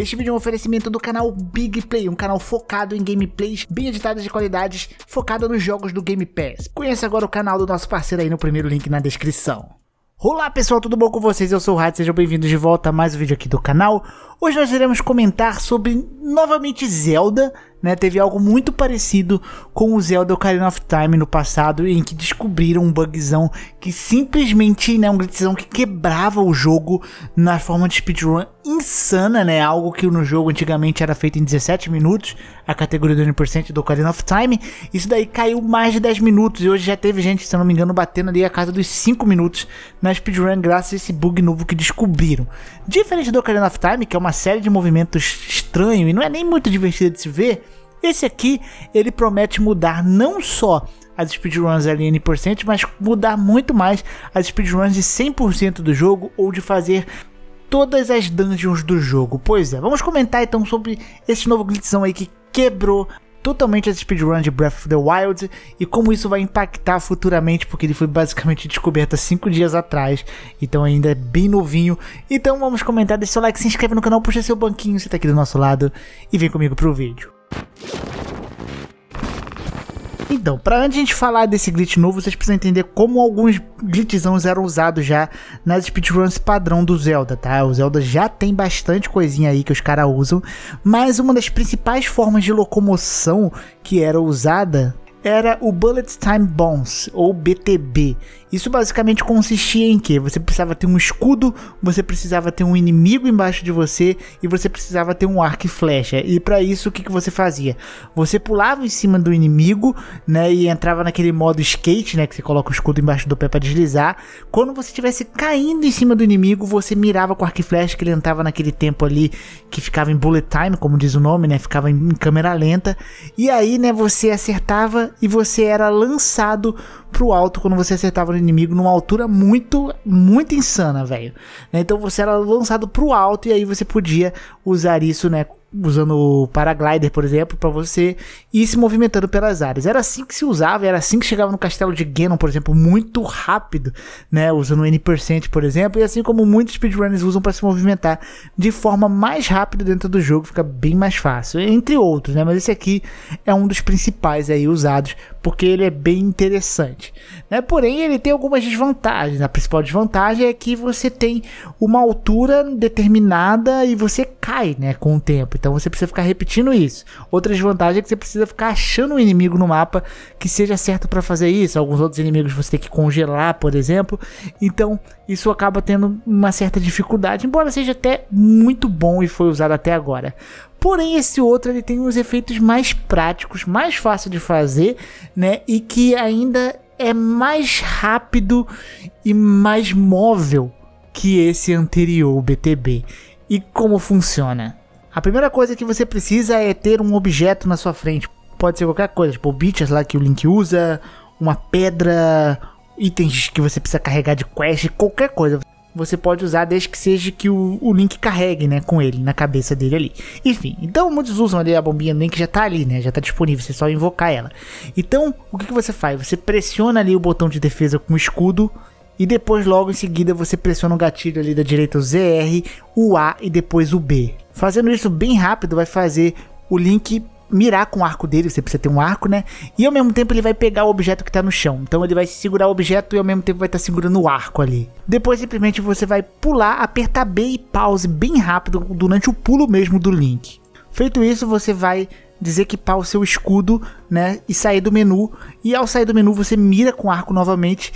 Este vídeo é um oferecimento do canal Big Play, um canal focado em gameplays bem editadas de qualidades, focado nos jogos do Game Pass. Conheça agora o canal do nosso parceiro aí no primeiro link na descrição. Olá pessoal, tudo bom com vocês? Eu sou o Rádio, sejam bem-vindos de volta a mais um vídeo aqui do canal. Hoje nós iremos comentar sobre novamente Zelda, né, teve algo muito parecido com o Zelda Ocarina of Time no passado, em que descobriram um bugzão que simplesmente, né, um gritzão que quebrava o jogo na forma de speedrun insana, né, algo que no jogo antigamente era feito em 17 minutos, a categoria do 1% do Ocarina of Time, isso daí caiu mais de 10 minutos e hoje já teve gente, se não me engano, batendo ali a casa dos 5 minutos na speedrun graças a esse bug novo que descobriram. Diferente do Ocarina of Time, que é uma série de movimentos estranhos e não é nem muito divertido de se ver, esse aqui, ele promete mudar não só as speedruns LN%, mas mudar muito mais as speedruns de 100% do jogo ou de fazer todas as dungeons do jogo. Pois é, vamos comentar então sobre esse novo glitzão aí que quebrou totalmente as Speedruns de Breath of the Wild e como isso vai impactar futuramente, porque ele foi basicamente descoberto há 5 dias atrás, então ainda é bem novinho. Então vamos comentar, deixa seu like, se inscreve no canal, puxa seu banquinho se tá aqui do nosso lado e vem comigo pro vídeo. Então, para antes de a gente falar desse glitch novo, vocês precisam entender como alguns glitchzãos eram usados já nas speedruns padrão do Zelda, tá? O Zelda já tem bastante coisinha aí que os caras usam, mas uma das principais formas de locomoção que era usada era o Bullet Time Bones, ou BTB. Isso basicamente consistia em que você precisava ter um escudo, você precisava ter um inimigo embaixo de você e você precisava ter um arco e flecha. E para isso o que, que você fazia? Você pulava em cima do inimigo, né, e entrava naquele modo skate, né, que você coloca o escudo embaixo do pé para deslizar. Quando você estivesse caindo em cima do inimigo, você mirava com o arco e flecha que ele entrava naquele tempo ali que ficava em bullet time, como diz o nome, né, ficava em câmera lenta. E aí, né, você acertava e você era lançado pro alto quando você acertava o inimigo numa altura muito, muito insana, velho. Né, então você era lançado pro alto e aí você podia usar isso, né, usando o paraglider, por exemplo, para você ir se movimentando pelas áreas. Era assim que se usava, era assim que chegava no castelo de Ganon, por exemplo, muito rápido, né, usando o N%, por exemplo, e assim como muitos speedrunners usam para se movimentar de forma mais rápida dentro do jogo, fica bem mais fácil, entre outros, né, mas esse aqui é um dos principais aí usados, porque ele é bem interessante, né? Porém, ele tem algumas desvantagens. A principal desvantagem é que você tem uma altura determinada e você cai, né, com o tempo. Então você precisa ficar repetindo isso. Outra desvantagem é que você precisa ficar achando um inimigo no mapa que seja certo para fazer isso. Alguns outros inimigos você tem que congelar, por exemplo. Então isso acaba tendo uma certa dificuldade, embora seja até muito bom e foi usado até agora. Porém, esse outro ele tem uns efeitos mais práticos, mais fácil de fazer, né? E que ainda é mais rápido e mais móvel que esse anterior, o BTB. E como funciona? A primeira coisa que você precisa é ter um objeto na sua frente. Pode ser qualquer coisa, tipo bichas lá que o Link usa, uma pedra, itens que você precisa carregar de quest, qualquer coisa. Você pode usar desde que seja que o, o Link carregue, né, com ele, na cabeça dele ali. Enfim, então muitos usam ali a bombinha do Link, já tá ali, né, já tá disponível, você só invocar ela. Então, o que, que você faz? Você pressiona ali o botão de defesa com o escudo, e depois logo em seguida você pressiona o gatilho ali da direita o ZR, o A e depois o B. Fazendo isso bem rápido vai fazer o Link mirar com o arco dele, você precisa ter um arco, né? E ao mesmo tempo ele vai pegar o objeto que tá no chão. Então ele vai segurar o objeto e ao mesmo tempo vai estar tá segurando o arco ali. Depois simplesmente você vai pular, apertar B e pause bem rápido durante o pulo mesmo do Link. Feito isso, você vai desequipar o seu escudo, né, e sair do menu. E ao sair do menu, você mira com o arco novamente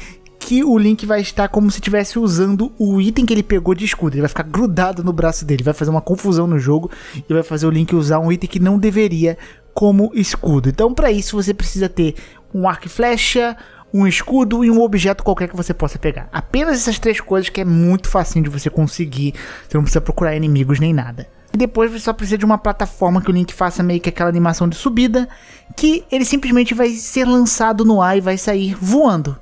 que o Link vai estar como se estivesse usando o item que ele pegou de escudo. Ele vai ficar grudado no braço dele, vai fazer uma confusão no jogo e vai fazer o Link usar um item que não deveria como escudo. Então, para isso, você precisa ter um arco e flecha, um escudo e um objeto qualquer que você possa pegar. Apenas essas três coisas que é muito facinho de você conseguir. Você não precisa procurar inimigos nem nada. E depois você só precisa de uma plataforma que o Link faça meio que aquela animação de subida, que ele simplesmente vai ser lançado no ar e vai sair voando.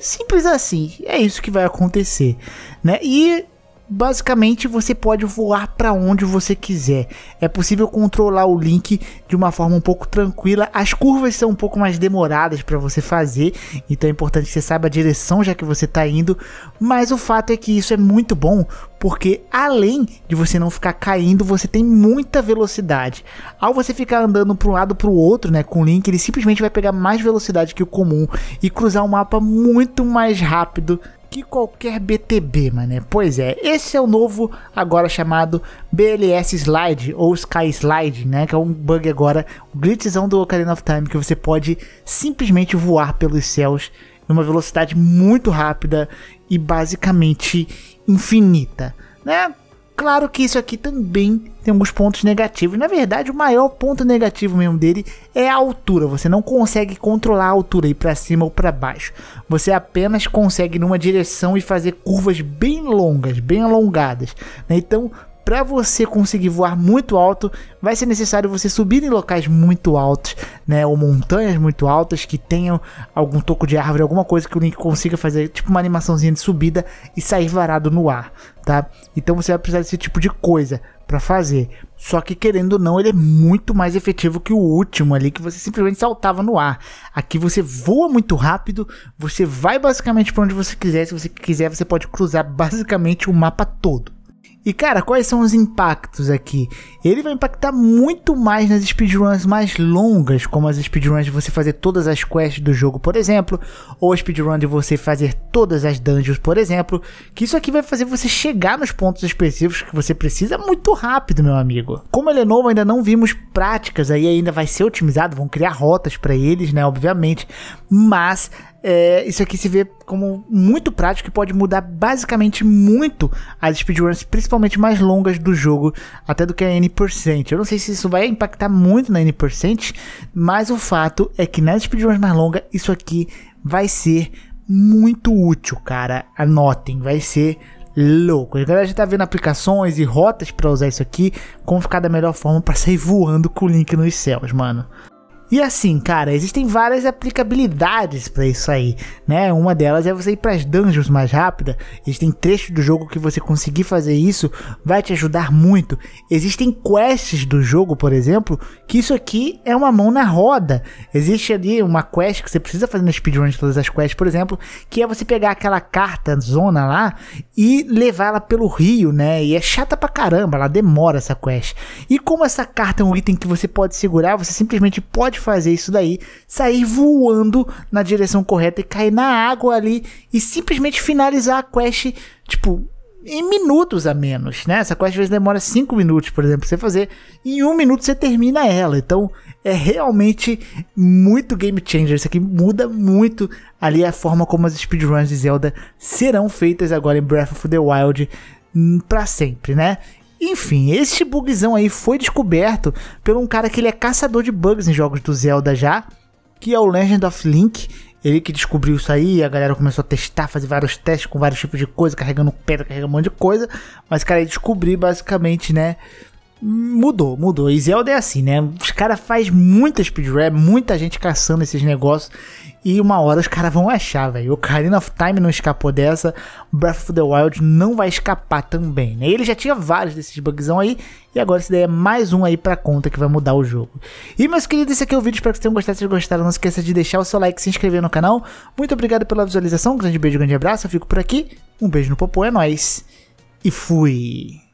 Simples assim, é isso que vai acontecer, né? E basicamente você pode voar para onde você quiser. É possível controlar o Link de uma forma um pouco tranquila. As curvas são um pouco mais demoradas para você fazer, então é importante que você saiba a direção já que você está indo. Mas o fato é que isso é muito bom porque além de você não ficar caindo, você tem muita velocidade. Ao você ficar andando para um lado para o outro, né, com o Link, ele simplesmente vai pegar mais velocidade que o comum e cruzar o mapa muito mais rápido que qualquer BTB, mané. Pois é, esse é o novo, agora chamado BLS Slide ou Sky Slide, né? Que é um bug agora, o um do Ocarina of Time, que você pode simplesmente voar pelos céus em uma velocidade muito rápida e basicamente infinita, né? Claro que isso aqui também tem alguns pontos negativos. Na verdade, o maior ponto negativo mesmo dele é a altura. Você não consegue controlar a altura ir para cima ou para baixo. Você apenas consegue numa direção e fazer curvas bem longas, bem alongadas. Né? Então, para você conseguir voar muito alto, vai ser necessário você subir em locais muito altos, né? Ou montanhas muito altas que tenham algum toco de árvore, alguma coisa que o Link consiga fazer, tipo uma animaçãozinha de subida e sair varado no ar, tá? Então você vai precisar desse tipo de coisa para fazer. Só que querendo ou não, ele é muito mais efetivo que o último ali que você simplesmente saltava no ar. Aqui você voa muito rápido, você vai basicamente para onde você quiser, se você quiser você pode cruzar basicamente o mapa todo. E cara, quais são os impactos aqui? Ele vai impactar muito mais nas speedruns mais longas, como as speedruns de você fazer todas as quests do jogo, por exemplo, ou a speedrun de você fazer todas as dungeons, por exemplo, que isso aqui vai fazer você chegar nos pontos específicos que você precisa muito rápido, meu amigo. Como ele é novo, ainda não vimos práticas aí, ainda vai ser otimizado, vão criar rotas para eles, né, obviamente, mas é, isso aqui se vê como muito prático e pode mudar basicamente muito as speedruns, principalmente mais longas do jogo, até do que a N%. Eu não sei se isso vai impactar muito na N%, mas o fato é que nas speedruns mais longas, isso aqui vai ser muito útil, cara. Anotem, vai ser louco. A galera já tá vendo aplicações e rotas para usar isso aqui, como ficar da melhor forma para sair voando com o Link nos céus, mano. E assim, cara, existem várias aplicabilidades para isso aí, né? Uma delas é você ir para as dungeons mais rápida. Existem trechos do jogo que você conseguir fazer isso vai te ajudar muito. Existem quests do jogo, por exemplo, que isso aqui é uma mão na roda. Existe ali uma quest que você precisa fazer no speedrun de todas as quests, por exemplo, que é você pegar aquela carta zona lá e levar ela pelo rio, né? E é chata pra caramba, ela demora essa quest. E como essa carta é um item que você pode segurar, você simplesmente pode fazer isso daí, sair voando na direção correta e cair na água ali e simplesmente finalizar a quest, tipo, em minutos a menos, né? Essa quest às vezes demora 5 minutos, por exemplo, pra você fazer. Em um minuto você termina ela. Então é realmente muito game changer. Isso aqui muda muito ali a forma como as speedruns de Zelda serão feitas agora em Breath of the Wild hum, para sempre, né? Enfim, esse bugzão aí foi descoberto por um cara que ele é caçador de bugs em jogos do Zelda já, que é o Legend of Link. Ele que descobriu isso aí, a galera começou a testar, fazer vários testes com vários tipos de coisa, carregando pedra, carregando um monte de coisa. Mas, cara, ele descobriu basicamente, né? Mudou, mudou. E Zelda é assim, né? Os caras fazem muita speedrun, é muita gente caçando esses negócios. E uma hora os caras vão achar, velho. O Karina of Time não escapou dessa. Breath of the Wild não vai escapar também, né? Ele já tinha vários desses bugzão aí. E agora esse daí é mais um aí pra conta que vai mudar o jogo. E, meus queridos, esse aqui é o vídeo. Espero que vocês tenham gostado. Se gostaram, não esqueça de deixar o seu like, se inscrever no canal. Muito obrigado pela visualização. Um grande beijo, um grande abraço. Eu fico por aqui. Um beijo no popô, é nóis. E fui!